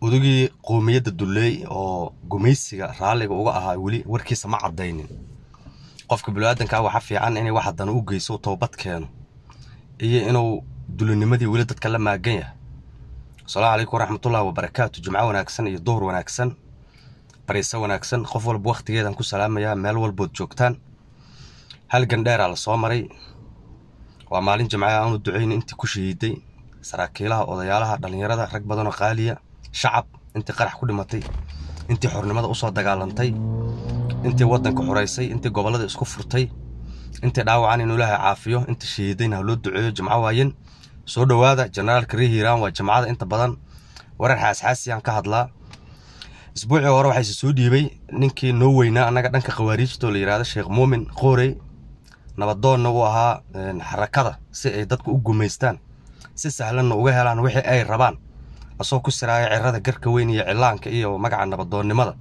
udugii qowmiyadda duleey oo gumaysiga raalliga uga ahaa weli warkiisa ma caddaynin qofka biniaadankaa ah waxa fiican inay wax haddana u geyso toobad keeno iyo inuu dulinimadii weli dadka la maagan yahay asalaamu calaykum waraxmatullahi wabarakaatu jumco wanaagsan iyo duhur wanaagsan bariise wanaagsan qof walba wakhtigeedaan ku salaamayaa meel walbood joogtaan hal gandheeraa lasoo maray waa maalin jimca aanu ducayn intii ku shahiiday saraakiilaha odayaalaha dhallinyarada rag badanoo qaaliya shacab intii qarax ku dhimatay intii xornimada usoo dagaalantay intii waddanka xuraysay intii gobollada isku furtay intii dhaawacan inuu ilaahay caafiyo intii shahiidayna haloo duceeyo jimco waayen soo dhowaada jenaraalka rii hiiraan waa jimcada inta badan warar xaasxaasiyaan ka hadlaa isbuucii hore waxaa soo dhiibay ninkii noo weynaa annaga dhanka khawaariijtoo la yidhahdo sheekh muumin qoorey nabadoonna uu ahaa eh, xarakada si ay dadku u gumaystaan si sahlanna uga helaan wixii ay rabaan asoo ku siraaya cirada garka weyn iyo cilaanka iyo magaca nabadoonnimada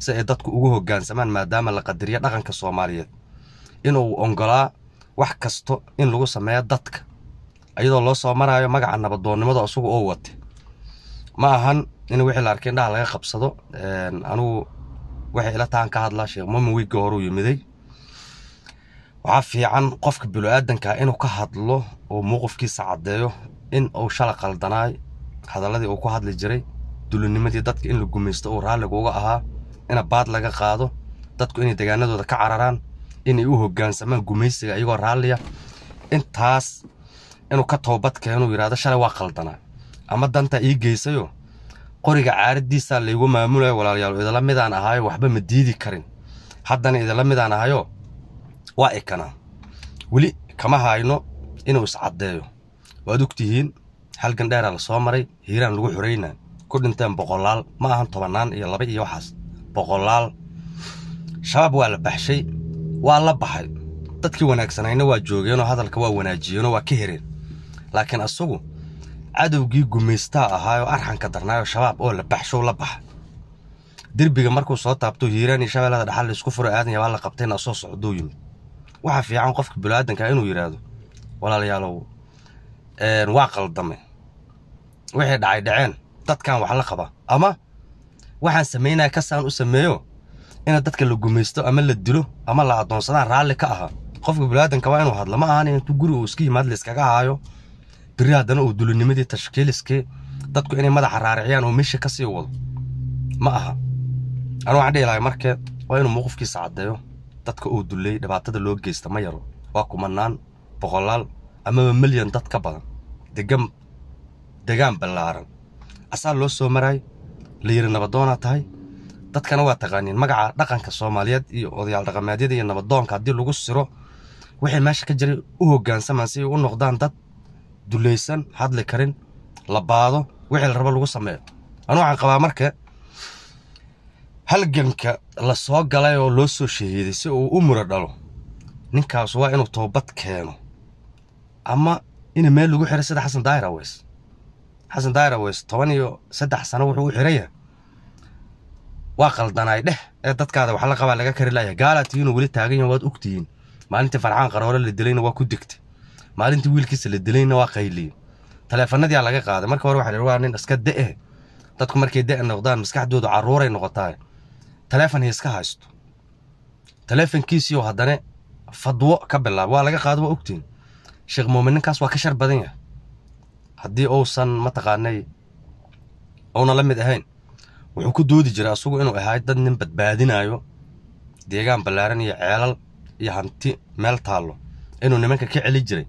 si ay dadku ugu hogaansamaan maadaama la qadiriyo dhaqanka soomaaliyeed inuu ongolaa wax kasto in lagu sameeyo dadka iyadoo loo soo maraayo magaca nabadoonnimada isagu oo wate ma ahan in wixii la arkay indhaha laga qabsado anugu waxay ila tahan ka hadlaa sheekh mamin wiigga horuu yimiday waxaa fiican qofka binu aadankaa inuu ka hadlo oo muuqufkiisa caddeeyo in uu shala qaldanaay hadalladii uu ku hadli jiray dulinimadii dadka in la gumaysto uu raalliga uga ahaa ina baad laga qaado dadku inay degaanadooda ka cararaan inay u hogaansamaan gumaysiga iyagoo raalliya intaas inuu ka toobadkeenuu yidhahdo shalay waa qaldanaa ama dantaa ii geysayo qoriga caaradiisaa laygu maamulayo walaalayaal idala midaan ahaayo waxba ma diidi karin haddana idala midaan ahayo waa ekanaa weli kama hayno inuu iscaddeeyo waad ogtihiin hal gandheeraa lasoo maray hiiraan lagu xurayna ku dhinteen boqolaal ma ahan tobannaan iyo laba iyo waxaas boqolaal shabaab waa la baxshay waa la baxay dadkii wanaagsanayna waa joogeenoo hadalka waa wanaajiyeenoo waa ka hereen laakiin isagu cadowgii gumaystaa ahaayoo arxanka darnaayoo shabaab oo la baxshow la baxa derbiga markuu soo taabto hiiraan iyo shabeellada dhaxal laisku furo aadan yabaa la qabtayna soo socduu yimid waxaa fiican qofka bilaadankaa ah inuu yidhaahdo walaalayaalow waa qaldame wixii dhacay dhaceen dadkan wax la qaba ama waxaan samaynaya kasaan u sameeyo ina dadka la gumaysto ama la dilo ama la adoonsadaan raalli ka aha qofka bilaadanka waa inuu hadla ma ahan intuu guri uu iska yimaad layskaga haayo biri haddana uu dulinimadii tashkiiliskii dadku inay madaxa raariciyaan oo meesha kasii wado ma aha anu waxaan dhihi lahay markee waa inuu mowqifkiisa caddeeyo dadka uu dullay dhibaatada loo geysta ma yaro waa kumanaan boqolaal amaba milyan dad ka badan degan degaan ballaaran asaa loo soo maraay la yiri nabadoonaa tahay dadkana waa taqaaniin magaca dhaqanka soomaaliyeed iyo odayaal dhaqamaadyada iyo nabadoonka haddii lagu siro waxay meesha ka jiray u hogaansamaan si ay u noqdaan dad dulaysan hadli karin la baado wixii la rabo lagu sameeyo anu waxaan qabaa marka halganka lasoo soo galay oo loo soo shahiiday si uu u mura dhalo ninkaas waa inuu toobad keeno ama ina meel lagu xiro sida xasan daahir aweys xasan dairawes toban iyo saddex sano wuxuu u xiranya waa qaldanaay dheh ee dadkaada wax la qabaa laga kari laaya gaalaa tihiinoo weli taaganyaha waad ogtihiin maalintii farxaan qaroole la dilayna waa ku digtay maalintii wiilkiisa la dilayna waa qayliyey taleefanadia laga qaaday marka hore waxa waa nin iska da'e eh. dadku markay da'e noqdaan maskaxdoodu carruuray noqotaa taleefon hiiska haysto taleefonkiisiioo haddana fadwo ka bilaaba waa laga qaado waa ogtihiin sheekh muumin waa ka shar badan yahay haddii uusan mataqaanay uuna la mid ahayn wuxuu ku doodi jiray asugu inuu ahaay dad nin badbaadinaayo deegaan ballaaran iyo ceelal iyo hanti meel taallo inuu nimanka ka celi jiray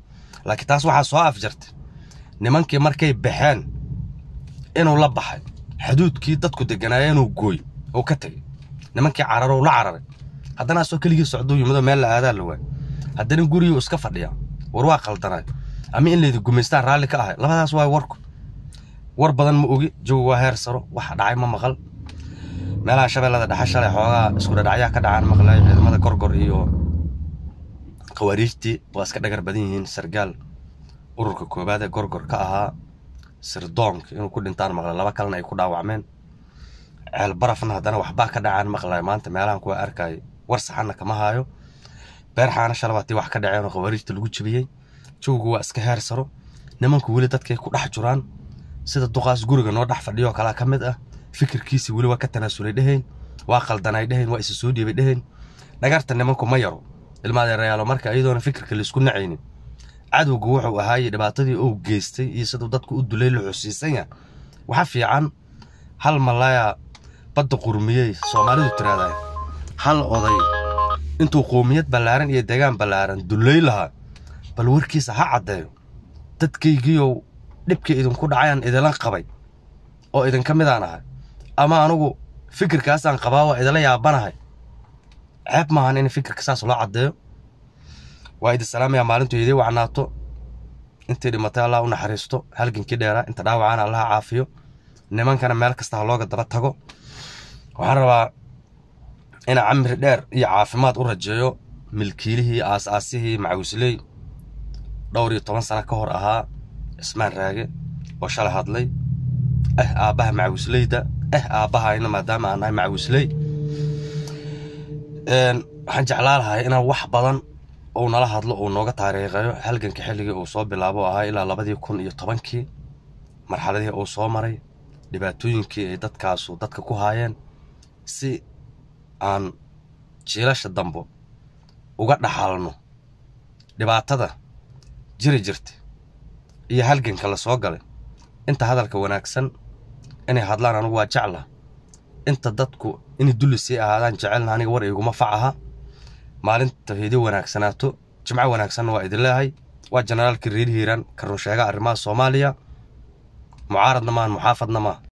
laakiin taas waxaa soo afjartay nimankii markay baxeen inuu la baxay xuduudkii dadku deganaaya inuu gooy uu ka tegay nimankii carara uu la cararay haddana asoo keligii socduu yimido meel la aadaa la waay haddana gurigii uu iska fadhiya war waa qaldanay ama in laydi gumaystaan raalli ka ahay labadaas waa warku war badan ma ogi jawi waa heer saro waxa dhacay ma maqal meelaha shabeellada dhexe shalay xoogaa iskudhadhacyaa ka dhacaan maqlay ciidamada gorgor iyo khawaariijtii waa iska dhagar badan yihiin sargaal ururka koobaad ee gorgor ka ahaa sirdoonk inuu ku dhintaan maqlay laba kalena ay ku dhaawacmeen ceelbarafna haddana waxbaa ka dhacaan maqlay maanta meelahan kuwa arkay war saxanna kama haayo beer xaana shalabaatii wax ka dhaceen oo khawaariijta lagu jebiyey jawgu waa iska heersaro nimanku weli dadkay ku dhex juraan sida duqaas guriga noo dhex fadhiyo kalaa ka mid ah fikirkiisi weli waa ka tanaasulay dheheen waa qaldanay dheheen waa isa soo dhiibay dheheen dhagarta nimanku ma yaro ilmaadeerayaalo marka iyadoona fikirka laisku nacaynin cadowgu wuxuu ahaaye dhibaatadii ou geystay iyo siduu dadku u dulay la xusiisanya waxa fiican hal malaya badda qurmiyey soomaalidu tiraada hal oday intuu qowmiyad ballaaran iyo deegaan ballaaran dulay lahaa bal warkiisa ha caddeeyo dadkaygiiyow dhibkii idinku dhacayaan idinla qabay oo idinka midaan ahay ama anugu fikirkaasaan qabaa waa idinla yaabanahay ceeb maahan in fikirka saas loo caddeeyo waa idin salaamayaa maalintu idii wacnaato intii dhimatay allah u naxariisto halgankii dheeraa inta dhaawacaana allaha caafiyo nimankana meel kasta ha looga daba tago waxaan rabaa inaa camir dheer iyo caafimaad u rajeeyo milkiilihii aas-aasihii macawisley dhowr iyo toban sano ka hor ahaa cismaan raage oo shalay hadlay ah aabaha macawisleyda ah eh, aabbahayna maadaama aan nahay macawisley waxaan jeclaa lahay inaan wax badan uu nala hadlo uu nooga taariikhayo halganka xilligii uu soo bilaabo ahaa ilaa labadii kun iyo tobankii marxaladihii uu soo maray dhibaatooyinkii ay dadkaasu dadka ku haayeen si aan jiilasha dambo uga dhaxalno dhibaatada jiri jirta iyo halganka la soo galay inta hadalka wanaagsan inay hadlaan anugu waa jecla inta dadku inay dulli sii ahaadaan jecelna aniga war iguma facaha maalinta hidi wanaagsanaato jimco wanaagsanna waa idin leehay waa jenaraalka reer hiiraan karun sheega arrimaha soomaaliya mucaaradna maahan muxaafadna maaha